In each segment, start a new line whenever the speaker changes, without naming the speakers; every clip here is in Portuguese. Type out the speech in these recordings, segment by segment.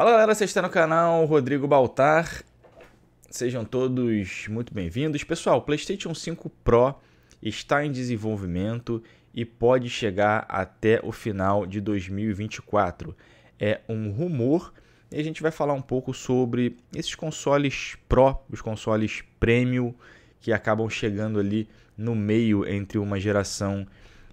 Fala galera, você está no canal Rodrigo Baltar. Sejam todos muito bem-vindos. Pessoal, PlayStation 5 Pro está em desenvolvimento e pode chegar até o final de 2024. É um rumor e a gente vai falar um pouco sobre esses consoles Pro, os consoles Premium que acabam chegando ali no meio entre uma geração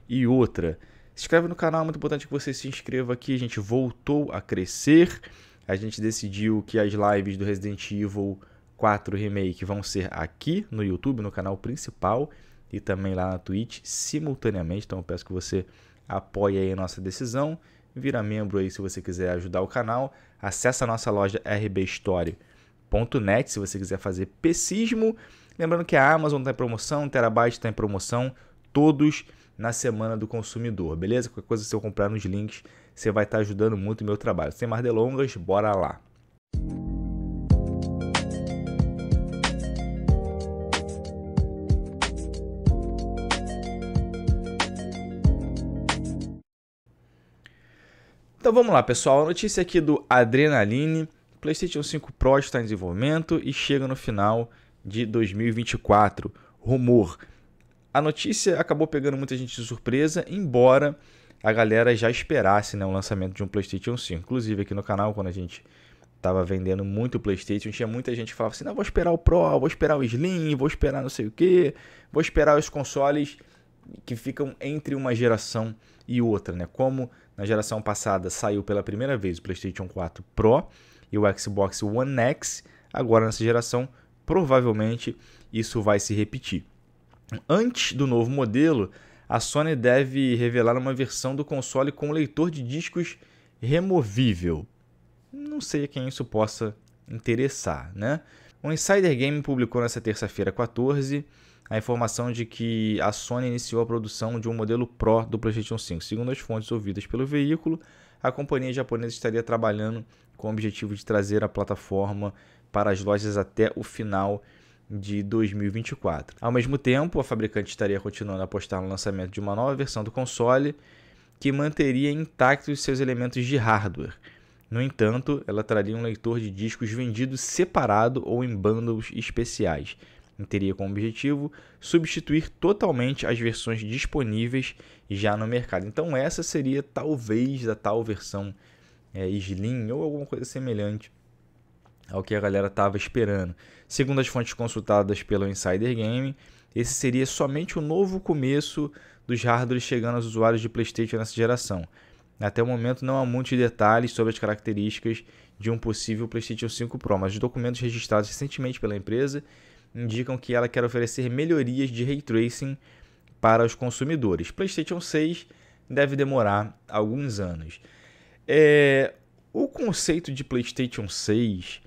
e outra. Se inscreve no canal, é muito importante que você se inscreva aqui. A gente voltou a crescer a gente decidiu que as lives do Resident Evil 4 Remake vão ser aqui no YouTube, no canal principal e também lá na Twitch simultaneamente. Então eu peço que você apoie aí a nossa decisão, vira membro aí se você quiser ajudar o canal, acesse a nossa loja rbstory.net se você quiser fazer pesismo. Lembrando que a Amazon está em promoção, Terabyte está em promoção, todos na semana do consumidor, beleza? Qualquer coisa se eu comprar nos links você vai estar tá ajudando muito o meu trabalho. Sem mais delongas, bora lá! Então vamos lá, pessoal. A notícia aqui do Adrenaline. PlayStation 5 Pro está em desenvolvimento e chega no final de 2024. Rumor. A notícia acabou pegando muita gente de surpresa, embora a galera já esperasse né, o lançamento de um PlayStation 5. Inclusive aqui no canal, quando a gente estava vendendo muito o PlayStation, tinha muita gente que falava assim: não, vou esperar o Pro, vou esperar o Slim, vou esperar não sei o que, vou esperar os consoles que ficam entre uma geração e outra, né? Como na geração passada saiu pela primeira vez o PlayStation 4 Pro e o Xbox One X, agora nessa geração provavelmente isso vai se repetir. Antes do novo modelo, a Sony deve revelar uma versão do console com leitor de discos removível. Não sei a quem isso possa interessar, né? O Insider Game publicou nesta terça-feira 14 a informação de que a Sony iniciou a produção de um modelo Pro do PlayStation 5. Segundo as fontes ouvidas pelo veículo, a companhia japonesa estaria trabalhando com o objetivo de trazer a plataforma para as lojas até o final de 2024. Ao mesmo tempo, a fabricante estaria continuando a apostar no lançamento de uma nova versão do console que manteria intactos seus elementos de hardware. No entanto, ela traria um leitor de discos vendido separado ou em bundles especiais, e teria como objetivo substituir totalmente as versões disponíveis já no mercado. Então, essa seria talvez a tal versão é, Slim ou alguma coisa semelhante ao que a galera estava esperando. Segundo as fontes consultadas pelo Insider Game, esse seria somente o novo começo dos hardwares chegando aos usuários de PlayStation nessa geração. Até o momento não há muitos detalhes sobre as características de um possível PlayStation 5 Pro, mas os documentos registrados recentemente pela empresa indicam que ela quer oferecer melhorias de ray tracing para os consumidores. PlayStation 6 deve demorar alguns anos. É... o conceito de PlayStation 6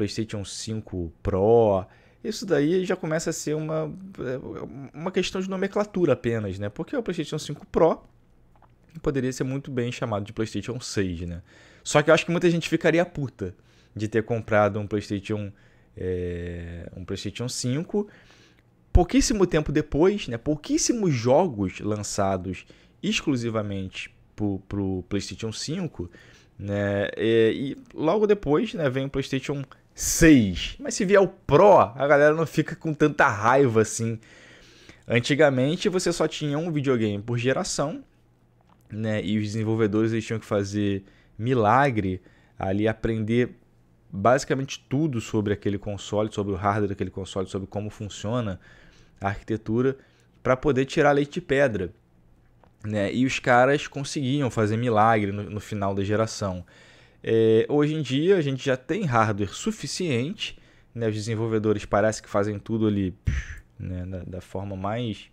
PlayStation 5 Pro. Isso daí já começa a ser uma, eh, uma questão de nomenclatura apenas, né? Porque o PlayStation 5 Pro poderia ser muito bem chamado de PlayStation 6, né? Só que eu acho que muita gente ficaria puta de ter comprado um PlayStation, é, um PlayStation 5 pouquíssimo tempo depois, né? Pouquíssimos jogos lançados exclusivamente para o PlayStation 5, né? E, e, logo depois, né, vem o PlayStation 6. Mas se vier o Pro, a galera não fica com tanta raiva assim. Antigamente você só tinha um videogame por geração, né? E os desenvolvedores eles tinham que fazer milagre ali aprender basicamente tudo sobre aquele console, sobre o hardware daquele console, sobre como funciona a arquitetura para poder tirar leite de pedra. Né? E os caras conseguiam fazer milagre no, no final da geração. É, hoje em dia a gente já tem hardware suficiente, né? os desenvolvedores parece que fazem tudo ali né? da, da forma mais.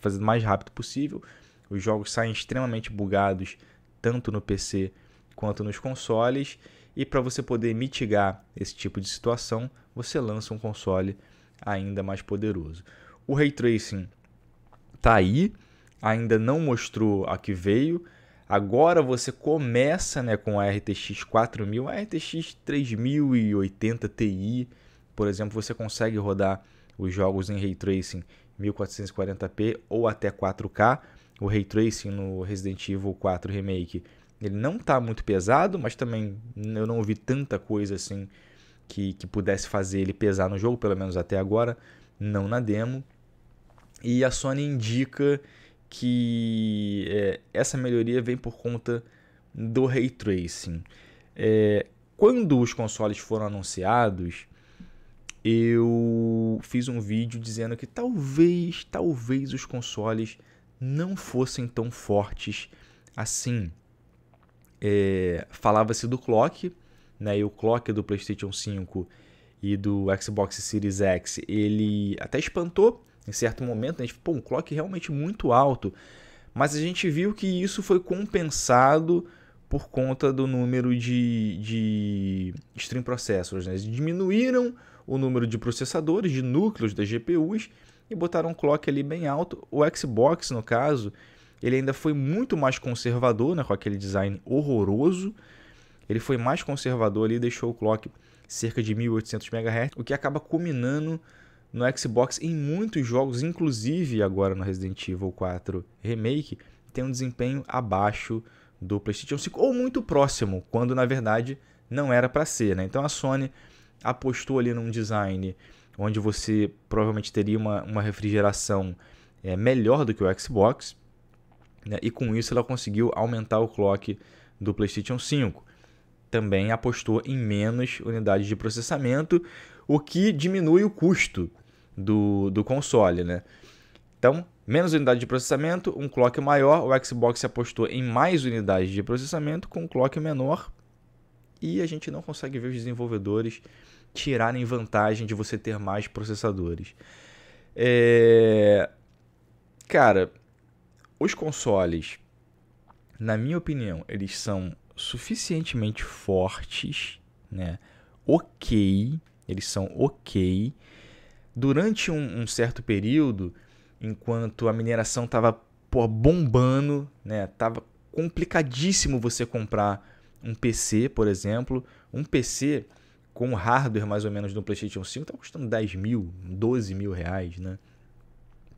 fazendo mais rápido possível. Os jogos saem extremamente bugados, tanto no PC quanto nos consoles. E para você poder mitigar esse tipo de situação, você lança um console ainda mais poderoso. O ray tracing tá aí, ainda não mostrou a que veio, Agora você começa né, com a RTX 4000, a RTX 3080 Ti, por exemplo, você consegue rodar os jogos em Ray Tracing 1440p ou até 4K. O Ray Tracing no Resident Evil 4 Remake ele não está muito pesado, mas também eu não vi tanta coisa assim que, que pudesse fazer ele pesar no jogo, pelo menos até agora, não na demo. E a Sony indica que é, essa melhoria vem por conta do ray tracing. É, quando os consoles foram anunciados, eu fiz um vídeo dizendo que talvez, talvez os consoles não fossem tão fortes assim. É, Falava-se do clock, né? E o clock do PlayStation 5 e do Xbox Series X, ele até espantou em certo momento, né, a gente, pô, um clock realmente muito alto. Mas a gente viu que isso foi compensado por conta do número de, de stream processors. Né? Eles diminuíram o número de processadores, de núcleos das GPUs e botaram um clock ali bem alto. O Xbox, no caso, ele ainda foi muito mais conservador, né, com aquele design horroroso. Ele foi mais conservador ali e deixou o clock cerca de 1800 MHz, o que acaba culminando no Xbox em muitos jogos, inclusive agora no Resident Evil 4 Remake, tem um desempenho abaixo do PlayStation 5 ou muito próximo, quando na verdade não era para ser, né? Então a Sony apostou ali num design onde você provavelmente teria uma, uma refrigeração é, melhor do que o Xbox, né? e com isso ela conseguiu aumentar o clock do PlayStation 5. Também apostou em menos unidades de processamento, o que diminui o custo do, do console, né? Então, menos unidade de processamento, um clock maior, o Xbox se apostou em mais unidades de processamento com um clock menor e a gente não consegue ver os desenvolvedores tirarem vantagem de você ter mais processadores. É... Cara, os consoles, na minha opinião, eles são suficientemente fortes, né? Ok, eles são ok, durante um, um certo período, enquanto a mineração estava bombando, né? Tava complicadíssimo você comprar um PC, por exemplo. Um PC com hardware mais ou menos do PlayStation 5 estava tá custando 10 mil, 12 mil reais, né?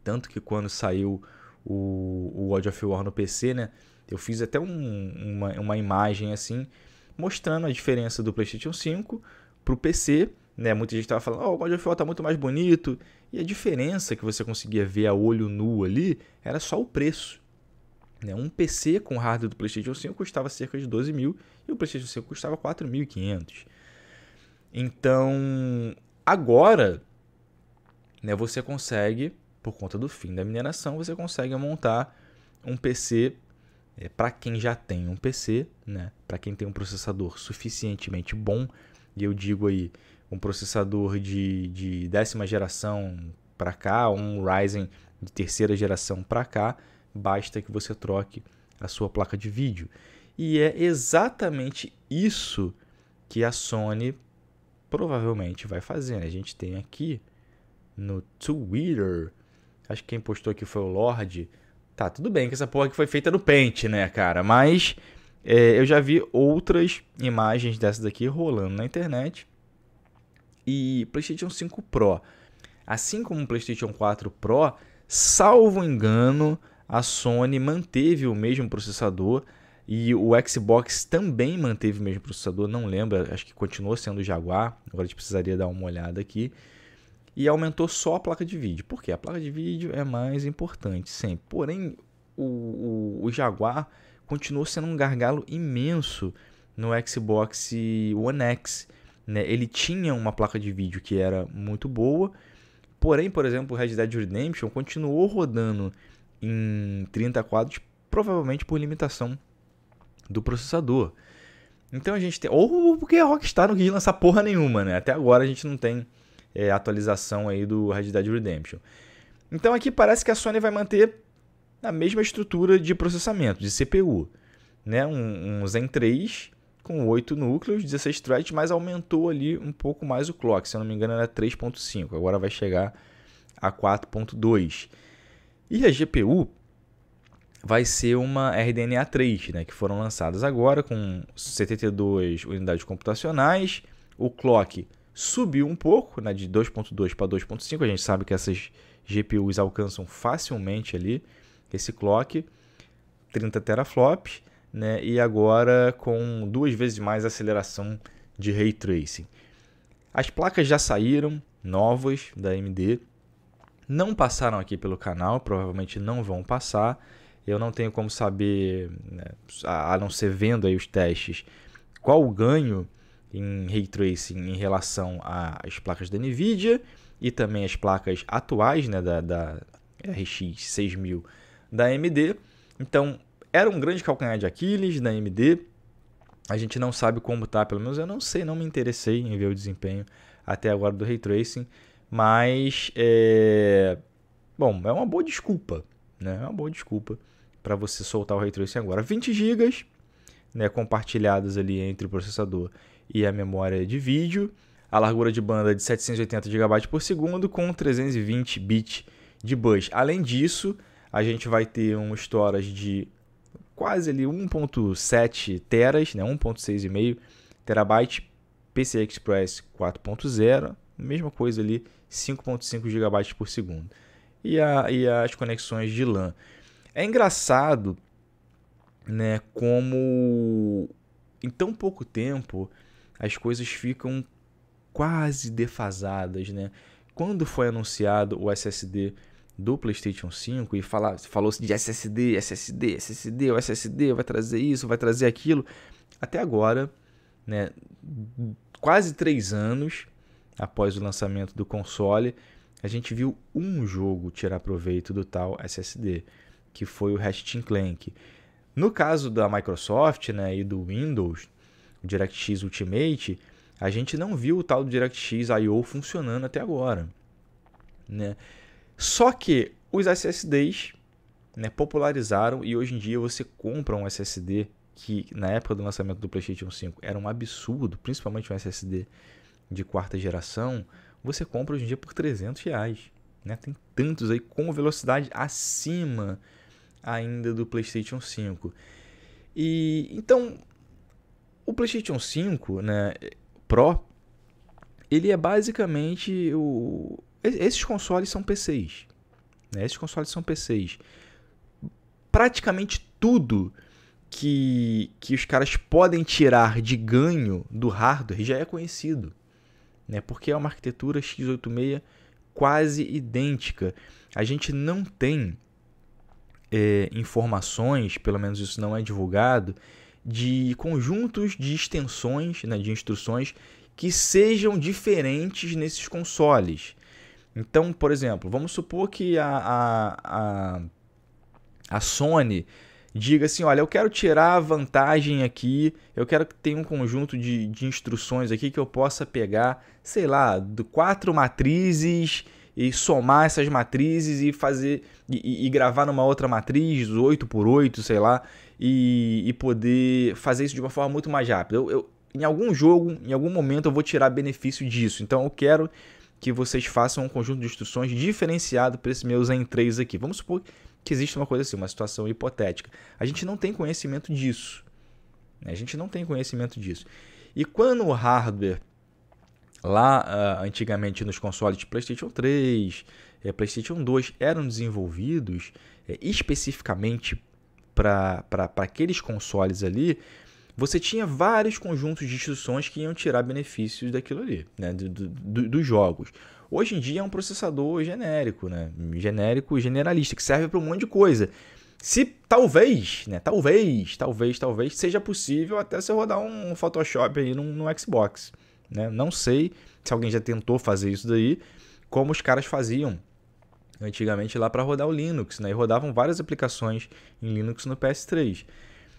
Tanto que quando saiu o, o God of War no PC, né? Eu fiz até um, uma, uma imagem assim, mostrando a diferença do PlayStation 5 para o PC né? Muita gente estava falando, oh, o God of War tá muito mais bonito. E a diferença que você conseguia ver a olho nu ali era só o preço. Né? Um PC com hardware do PlayStation 5 custava cerca de 12 mil e o PlayStation 5 custava 4.500. Então, agora, né, você consegue, por conta do fim da mineração, você consegue montar um PC é, para quem já tem um PC, né, para quem tem um processador suficientemente bom e eu digo aí um processador de, de décima geração para cá, um Ryzen de terceira geração para cá, basta que você troque a sua placa de vídeo. E é exatamente isso que a Sony provavelmente vai fazer. Né? A gente tem aqui no Twitter, acho que quem postou aqui foi o Lorde. Tá, tudo bem que essa porra aqui foi feita no é Paint, né, cara? Mas é, eu já vi outras imagens dessa daqui rolando na internet. E PlayStation 5 Pro, assim como o PlayStation 4 Pro, salvo engano, a Sony manteve o mesmo processador e o Xbox também manteve o mesmo processador, não lembro, acho que continuou sendo o Jaguar. Agora a gente precisaria dar uma olhada aqui. E aumentou só a placa de vídeo, porque a placa de vídeo é mais importante sempre. Porém, o, o, o Jaguar continuou sendo um gargalo imenso no Xbox One X. Né? Ele tinha uma placa de vídeo que era muito boa, porém, por exemplo, o Red Dead Redemption continuou rodando em 30 quadros, provavelmente por limitação do processador. Então a gente tem. Ou porque a Rockstar não quis lançar porra nenhuma, né? Até agora a gente não tem é, atualização aí do Red Dead Redemption. Então aqui parece que a Sony vai manter na mesma estrutura de processamento, de CPU. Né? Um, um Zen 3 com 8 núcleos, 16 threads, mas aumentou ali um pouco mais o clock. Se eu não me engano, era 3.5, agora vai chegar a 4.2. E a GPU vai ser uma RDNA 3, né, que foram lançadas agora com 72 unidades computacionais. O clock subiu um pouco, né, de 2.2 para 2.5. A gente sabe que essas GPUs alcançam facilmente ali esse clock, 30 teraflops, né? E agora com duas vezes mais aceleração de ray tracing. As placas já saíram, novas da AMD, não passaram aqui pelo canal, provavelmente não vão passar. Eu não tenho como saber, né, a não ser vendo aí os testes, qual o ganho em ray tracing em relação às placas da Nvidia e também as placas atuais né, da, da RX 6000 da AMD. Então, era um grande calcanhar de Aquiles da AMD. A gente não sabe como tá, pelo menos eu não sei, não me interessei em ver o desempenho até agora do Ray Tracing, mas é... Bom, é uma boa desculpa, né? É uma boa desculpa para você soltar o Ray Tracing agora. 20 GB né, compartilhadas ali entre o processador e a memória de vídeo. A largura de banda de 780 GB por segundo com 320 bits de bus. Além disso, a gente vai ter um storage de quase ali 1.7 teras, né, 1.6,5 terabyte, PCI Express 4.0, mesma coisa ali, 5.5 GB por segundo. E, a, e as conexões de LAN. É engraçado, né, como em tão pouco tempo as coisas ficam quase defasadas, né? Quando foi anunciado o SSD do PlayStation 5 e falou falou de SSD, SSD, SSD, o SSD vai trazer isso, vai trazer aquilo. Até agora, né, quase três anos após o lançamento do console, a gente viu um jogo tirar proveito do tal SSD, que foi o Ratchet Clank. No caso da Microsoft né, e do Windows, o DirectX Ultimate, a gente não viu o tal do DirectX I.O. funcionando até agora. Né? Só que os SSDs né, popularizaram e hoje em dia você compra um SSD que na época do lançamento do PlayStation 5 era um absurdo, principalmente um SSD de quarta geração, você compra hoje em dia por 300 reais. Né? Tem tantos aí com velocidade acima ainda do PlayStation 5. E então o PlayStation 5, né, Pro, ele é basicamente o esses consoles são PCs. Né? Esses consoles são PCs. Praticamente tudo que, que os caras podem tirar de ganho do hardware já é conhecido. Né? Porque é uma arquitetura x86 quase idêntica. A gente não tem é, informações, pelo menos isso não é divulgado, de conjuntos de extensões, né, de instruções que sejam diferentes nesses consoles. Então, por exemplo, vamos supor que a, a, a, a Sony diga assim: olha, eu quero tirar a vantagem aqui, eu quero que tenha um conjunto de, de instruções aqui que eu possa pegar, sei lá, do quatro matrizes e somar essas matrizes e fazer e, e, e gravar numa outra matriz, 8 por 8 sei lá, e, e, poder fazer isso de uma forma muito mais rápida. Eu, eu, em algum jogo, em algum momento, eu vou tirar benefício disso. Então eu quero que vocês façam um conjunto de instruções diferenciado para esse meu Zen 3 aqui. Vamos supor que existe uma coisa assim, uma situação hipotética. A gente não tem conhecimento disso. Né? A gente não tem conhecimento disso. E quando o hardware lá uh, antigamente nos consoles PlayStation 3, eh, PlayStation 2 eram desenvolvidos eh, especificamente para aqueles consoles ali, você tinha vários conjuntos de instruções que iam tirar benefícios daquilo ali, né? Do, do, dos jogos. Hoje em dia é um processador genérico, né? Genérico generalista, que serve para um monte de coisa. Se talvez, né? Talvez, talvez, talvez seja possível até você rodar um Photoshop aí no, no Xbox. Né? Não sei se alguém já tentou fazer isso daí, como os caras faziam antigamente lá para rodar o Linux, né? E rodavam várias aplicações em Linux no PS3.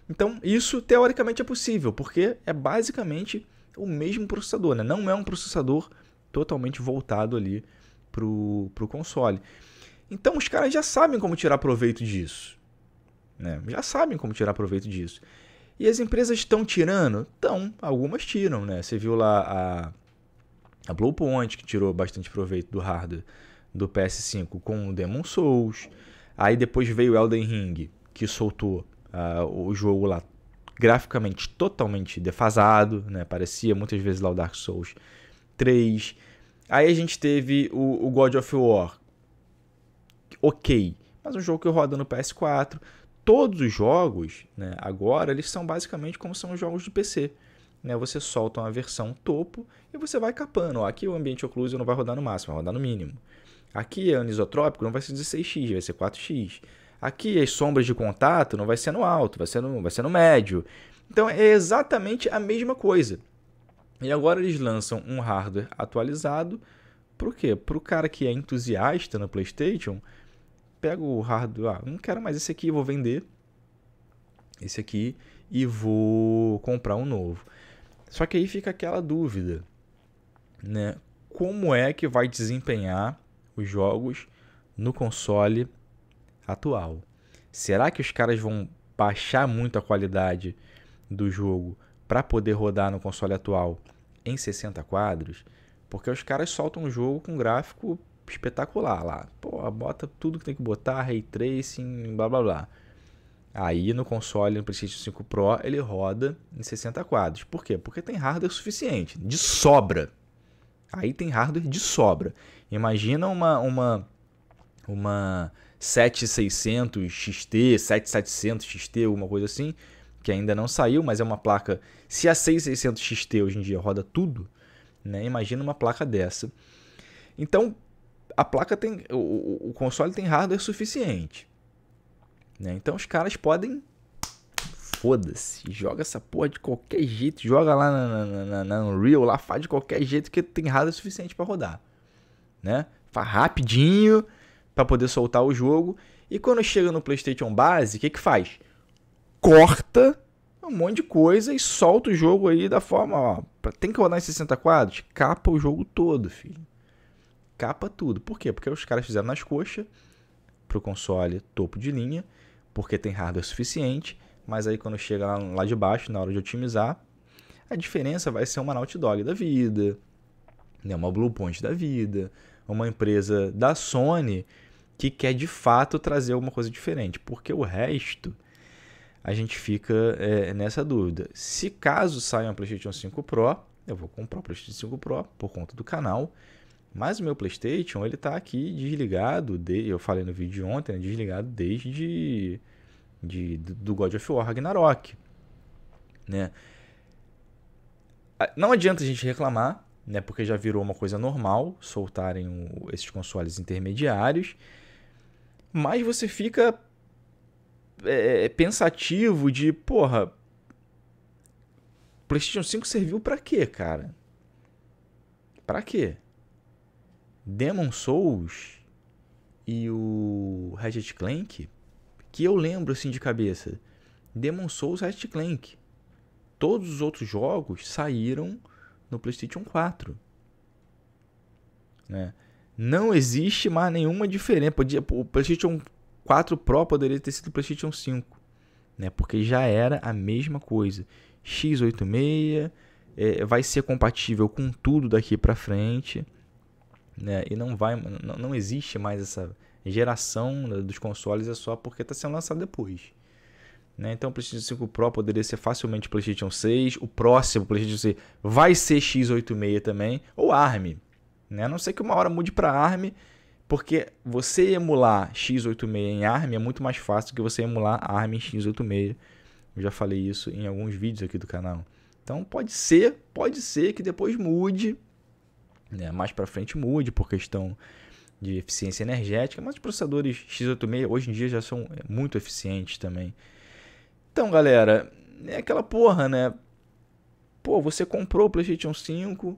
Então, isso teoricamente é possível, porque é basicamente o mesmo processador, né? Não é um processador totalmente voltado ali para o console. Então, os caras já sabem como tirar proveito disso. Né? Já sabem como tirar proveito disso. E as empresas estão tirando? Estão, algumas tiram, né? Você viu lá a, a Bluepoint, que tirou bastante proveito do hardware do PS5 com o Demon Souls. Aí depois veio o Elden Ring, que soltou Uh, o jogo lá graficamente totalmente defasado, né? Parecia muitas vezes lá o Dark Souls 3. Aí a gente teve o, o God of War. Ok, mas um jogo que roda no PS4. Todos os jogos, né, agora, eles são basicamente como são os jogos de PC. Né? Você solta uma versão topo e você vai capando. Ó, aqui o ambiente ocluso não vai rodar no máximo, vai rodar no mínimo. Aqui é anisotrópico, não vai ser 16x, vai ser 4x. Aqui as sombras de contato não vai ser no alto, vai ser no, vai ser no médio. Então é exatamente a mesma coisa. E agora eles lançam um hardware atualizado. Por quê? Para o cara que é entusiasta no PlayStation, pega o hardware, ah, não quero mais esse aqui, vou vender esse aqui e vou comprar um novo. Só que aí fica aquela dúvida, né? Como é que vai desempenhar os jogos no console atual. Será que os caras vão baixar muito a qualidade do jogo para poder rodar no console atual em 60 quadros? Porque os caras soltam um jogo com gráfico espetacular lá. Pô, bota tudo que tem que botar, ray tracing, blá blá blá. Aí no console, no PlayStation 5 Pro, ele roda em 60 quadros. Por quê? Porque tem hardware suficiente, de sobra. Aí tem hardware de sobra. Imagina uma uma uma 7600 XT, 7700 XT, alguma coisa assim, que ainda não saiu, mas é uma placa. Se a 6600 XT hoje em dia roda tudo, né? Imagina uma placa dessa. Então, a placa tem o, o console tem hardware suficiente, né? Então os caras podem foda-se, joga essa porra de qualquer jeito, joga lá na, na, na, na Unreal, lá faz de qualquer jeito que tem hardware suficiente para rodar, né? Faz rapidinho para poder soltar o jogo. E quando chega no PlayStation Base, o que, que faz? Corta um monte de coisa e solta o jogo aí da forma, ó, tem que rodar em 60 quadros? Capa o jogo todo, filho. Capa tudo. Por quê? Porque os caras fizeram nas coxas pro console topo de linha, porque tem hardware suficiente, mas aí quando chega lá, lá de baixo, na hora de otimizar, a diferença vai ser uma Naughty Dog da vida, né, uma Point da vida, uma empresa da Sony que quer de fato trazer alguma coisa diferente, porque o resto a gente fica é, nessa dúvida. Se caso saia um PlayStation 5 Pro, eu vou comprar o PlayStation 5 Pro por conta do canal, mas o meu PlayStation ele está aqui desligado, de, eu falei no vídeo ontem, né, desligado desde de, do God of War Ragnarok, né? Ah, não adianta a gente reclamar, né? Porque já virou uma coisa normal soltarem o, esses consoles intermediários mais você fica é, é, pensativo de, porra, PlayStation 5 serviu para quê, cara? Para quê? Demon Souls e o Ratchet Clank, que eu lembro assim de cabeça. Demon Souls, Ratchet Clank. Todos os outros jogos saíram no PlayStation 4. Né? Não existe mais nenhuma diferença. Podia, o PlayStation 4 Pro poderia ter sido o PlayStation 5, né? Porque já era a mesma coisa. X86 é, vai ser compatível com tudo daqui para frente, né? E não vai, não, não existe mais essa geração dos consoles é só porque está sendo lançado depois. Né? Então o PlayStation 5 Pro poderia ser facilmente PlayStation 6. O próximo PlayStation 6 vai ser x86 também, ou ARM. Né? A não ser que uma hora mude para ARM, porque você emular x86 em ARM é muito mais fácil do que você emular ARM em x86. Eu já falei isso em alguns vídeos aqui do canal. Então pode ser, pode ser que depois mude, né? mais para frente mude por questão de eficiência energética, mas os processadores x86 hoje em dia já são é, muito eficientes também. Então, galera, é aquela porra, né? Pô, você comprou o PlayStation 5,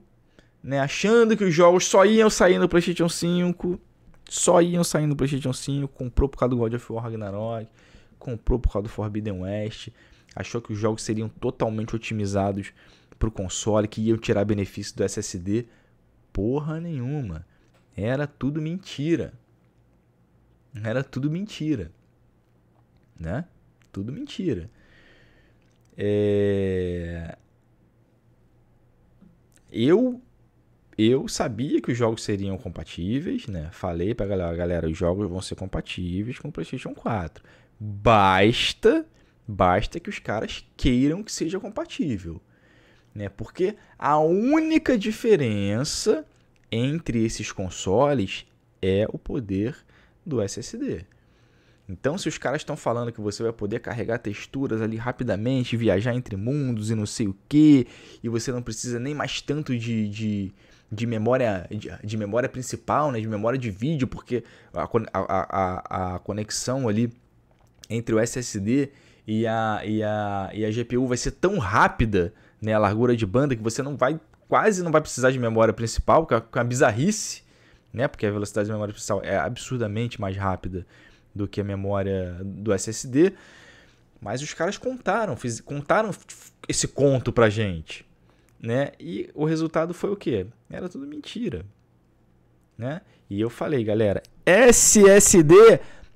né, achando que os jogos só iam sair no PlayStation 5, só iam sair no PlayStation 5, comprou por causa do God of War Ragnarok, comprou por causa do Forbidden West, achou que os jogos seriam totalmente otimizados para o console, que iam tirar benefício do SSD. Porra nenhuma. Era tudo mentira. Era tudo mentira. Né? Tudo mentira. É... Eu eu sabia que os jogos seriam compatíveis, né? Falei pra galera, galera, os jogos vão ser compatíveis com o PlayStation 4. Basta, basta que os caras queiram que seja compatível, né? Porque a única diferença entre esses consoles é o poder do SSD. Então, se os caras estão falando que você vai poder carregar texturas ali rapidamente, viajar entre mundos e não sei o que, e você não precisa nem mais tanto de, de de memória de, de, memória principal, né, de memória de vídeo, porque a, a, a, a conexão ali entre o SSD e a, e, a, e a GPU vai ser tão rápida, né, a largura de banda, que você não vai quase não vai precisar de memória principal, que é uma bizarrice, né, porque a velocidade de memória principal é absurdamente mais rápida do que a memória do SSD. Mas os caras contaram, fiz, contaram esse conto pra gente né? E o resultado foi o quê? Era tudo mentira, né? E eu falei, galera, SSD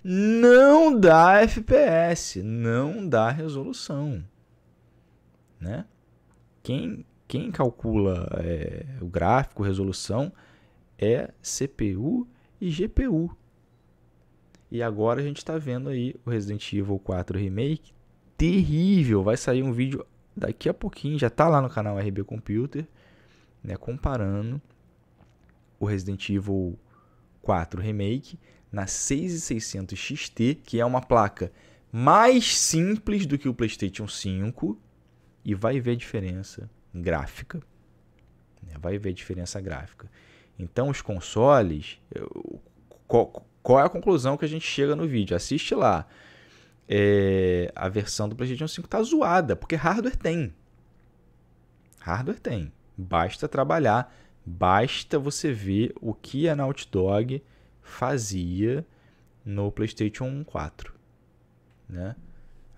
não dá FPS, não dá resolução, né? Quem, quem calcula é, o gráfico, resolução, é CPU e GPU. E agora a gente está vendo aí o Resident Evil 4 Remake, terrível, vai sair um vídeo daqui a pouquinho já tá lá no canal RB Computer, né, comparando o Resident Evil 4 Remake na 6600 XT, que é uma placa mais simples do que o PlayStation 5 e vai ver a diferença gráfica. Né, vai ver a diferença gráfica. Então os consoles, eu, qual, qual é a conclusão que a gente chega no vídeo? Assiste lá é, a versão do PlayStation 5 tá zoada, porque hardware tem. Hardware tem. Basta trabalhar, basta você ver o que a Naughty Dog fazia no PlayStation 4, né?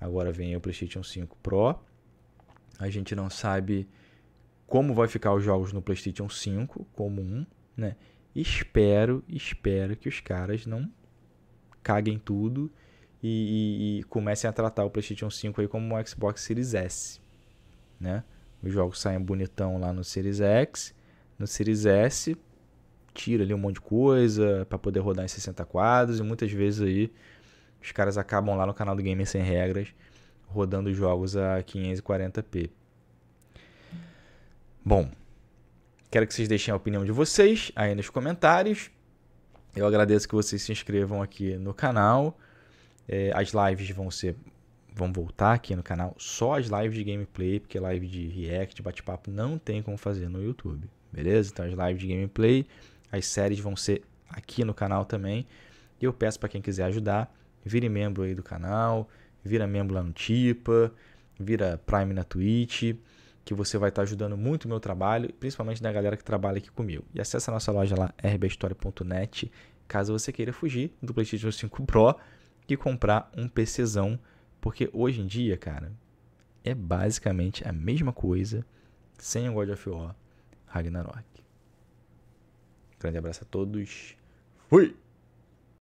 Agora vem o PlayStation 5 Pro. A gente não sabe como vai ficar os jogos no PlayStation 5 como um, né? Espero, espero que os caras não caguem tudo e, e, e, comecem a tratar o PlayStation 5 aí como um Xbox Series S, né? Os jogos saem bonitão lá no Series X, no Series S tira ali um monte de coisa para poder rodar em 60 quadros e muitas vezes aí os caras acabam lá no canal do Gamer Sem Regras rodando jogos a 540p. Bom, quero que vocês deixem a opinião de vocês aí nos comentários. Eu agradeço que vocês se inscrevam aqui no canal. É, as lives vão ser. Vão voltar aqui no canal só as lives de gameplay, porque live de react, bate-papo, não tem como fazer no YouTube, beleza? Então as lives de gameplay, as séries vão ser aqui no canal também. E eu peço para quem quiser ajudar, vire membro aí do canal, vira membro lá no Tipa, vira Prime na Twitch, que você vai estar tá ajudando muito o meu trabalho, principalmente da galera que trabalha aqui comigo. E acessa a nossa loja lá, rbhistoria.net, caso você queira fugir do PlayStation 5 Pro que comprar um PCzão, porque hoje em dia, cara, é basicamente a mesma coisa sem o God of War Ragnarok. Grande abraço a todos. Fui!